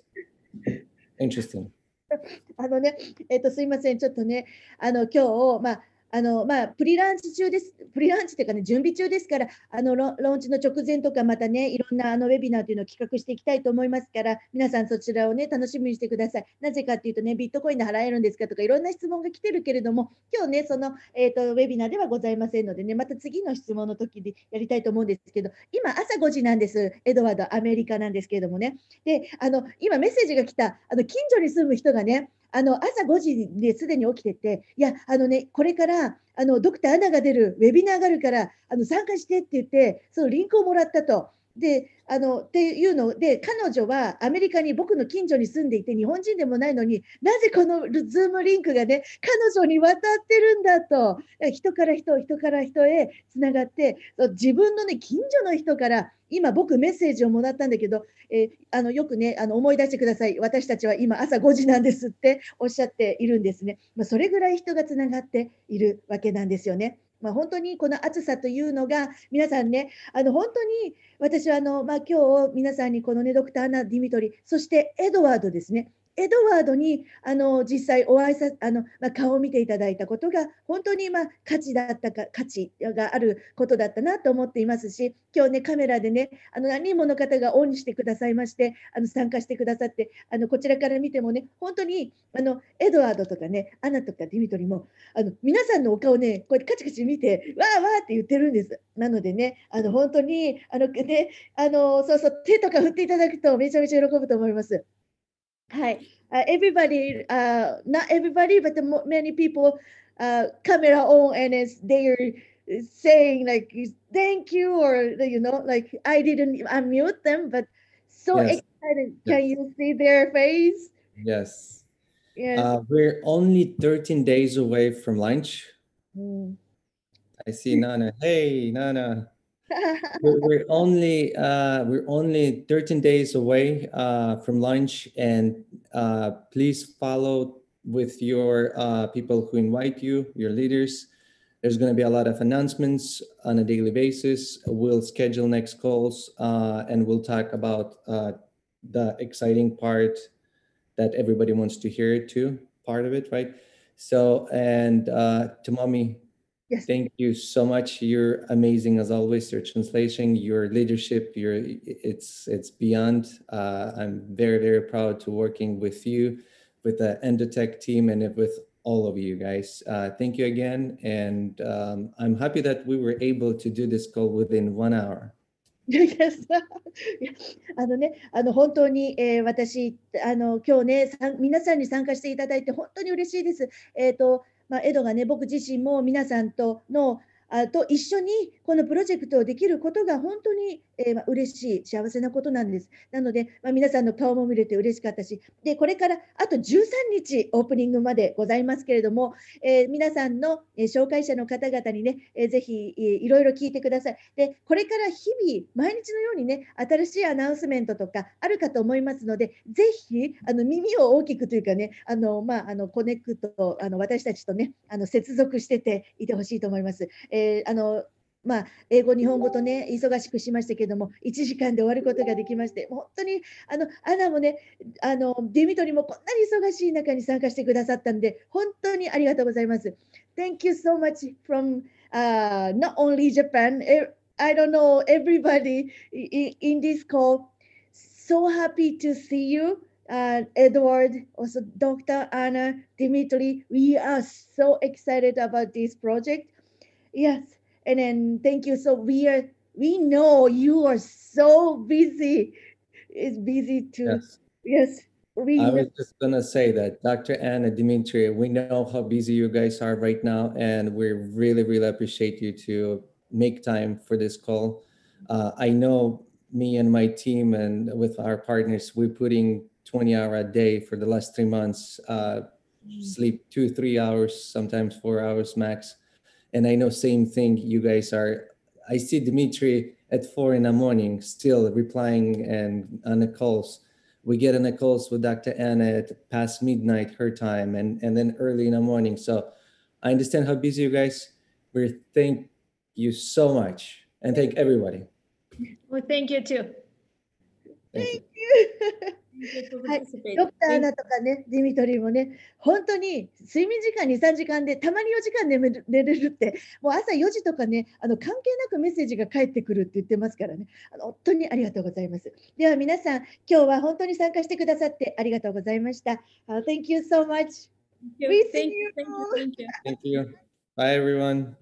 interesting. あのね、えっ、ー、と、すいません。ちょっとね、あの、今日、まあ、あのまあ、プリランチ中です、プリランチというかね、準備中ですから、あのローンチの直前とか、またね、いろんなあのウェビナーというのを企画していきたいと思いますから、皆さんそちらをね、楽しみにしてください。なぜかというとね、ビットコインで払えるんですかとか、いろんな質問が来てるけれども、今日ね、その、えーとウェビナーではございませんのでね、また次の質問の時でやりたいと思うんですけど、今、朝5時なんです、エドワード、アメリカなんですけれどもね。で、あの今、メッセージが来た、あの近所に住む人がね、あの朝5時ですでに起きてて、いや、あのね、これからあのドクターアナが出るウェビナーがあるからあの参加してって言って、そのリンクをもらったと。であのっていうので彼女はアメリカに僕の近所に住んでいて日本人でもないのになぜこのズームリンクがね彼女に渡ってるんだと人から人人から人へつながって自分のね近所の人から今僕メッセージをもらったんだけど、えー、あのよくねあの思い出してください私たちは今朝5時なんですっておっしゃっているんですね、まあ、それぐらい人がつながっているわけなんですよね。まあ、本当にこの暑さというのが皆さんねあの本当に私はあの、まあ、今日皆さんにこのねドクター・アナ・ディミトリそしてエドワードですねエドワードにあの実際おいさあの、まあ、顔を見ていただいたことが本当に、まあ、価値だったか価値があることだったなと思っていますし今日ねカメラでねあの何人もの方がオンにしてくださいましてあの参加してくださってあのこちらから見てもね本当にあのエドワードとかねアナとかディミトリもあの皆さんのお顔ねこうやってカチカチ見てわーわーって言ってるんです。なのでねあの本当にあの、ね、あのそうそう手とか振っていただくとめちゃめちゃ喜ぶと思います。Hi, uh, everybody, uh, not everybody, but the mo- many people uh, camera on and it's, they're saying like thank you or you know like I didn't unmute them, but so yes. excited! Yes. Can you see their face? Yes. Yes. Uh, we're only 13 days away from lunch. Mm. I see Nana. Hey, Nana we're, only uh, we're only 13 days away uh, from lunch, and uh, please follow with your uh, people who invite you, your leaders. There's going to be a lot of announcements on a daily basis. We'll schedule next calls, uh, and we'll talk about uh, the exciting part that everybody wants to hear too. Part of it, right? So, and to mommy, Yes. Thank you so much. You're amazing as always. Your translation, your leadership, your it's it's beyond. Uh, I'm very very proud to working with you, with the Endotech team, and with all of you guys. Uh, thank you again, and um, I'm happy that we were able to do this call within one hour. Yes. あのね、あの本当に、えー、私あの今日ね、皆さんに参加していただいて本当に嬉しいです。えっ、ー、と。まあ、エドがね僕自身も皆さんとのと一緒にこのプロジェクトをできることが本当に、えー、まあ、嬉しい幸せなことなんです。なので、まあ、皆さんの顔も見れて嬉しかったしでこれからあと13日オープニングまでございますけれども、えー、皆さんの、え紹介者の方々にね、えー、ぜひ、えー、いろいろ聞いてください。でこれから日々毎日のようにね新しいアナウンスメントとかあるかと思いますのでぜひあの耳を大きくというかねあの、まあ、あのコネクトあの私たちとねあの接続してていてほしいと思います。えーえー、あのまあ、英語、日本語とね、忙しくしましたけども、1時間で終わることができまして、本当にあのアナもね、あのデミトリもこんなに忙しい中に参加してくださったんで、本当にありがとうございます。Thank you so much from、uh, not only Japan, I don't know everybody in, in this call. So happy to see you. Uh, Edward, also Dr. Anna, Dimitri, we are so excited about this project. yes and then thank you so we are we know you are so busy it's busy to yes, yes we i was just going to say that dr anna dimitri we know how busy you guys are right now and we really really appreciate you to make time for this call uh, i know me and my team and with our partners we're putting 20 hour a day for the last three months uh, mm-hmm. sleep two three hours sometimes four hours max and I know same thing you guys are. I see Dimitri at four in the morning still replying and on the calls. We get on the calls with Dr. Anna at past midnight her time and, and then early in the morning. So I understand how busy you guys We Thank you so much and thank everybody. Well, thank you too. Thank, thank you. you. はい、ドクターアナとかね、ディミトリーもね、本当に睡眠時間2、3時間で、たまに4時間眠れるって、もう朝4時とかね、あの関係なくメッセージが返ってくるって言ってますからね、あの本当にありがとうございます。では皆さん、今日は本当に参加してくださってありがとうございました。Uh, thank you so much. Thank you. Thank you. Thank you. Thank you. Bye, everyone.